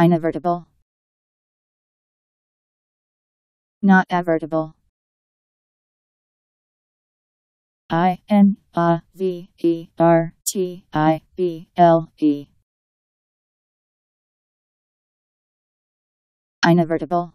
Inavertible. Not avertible. I N A V E R T I B L E. Inavertible.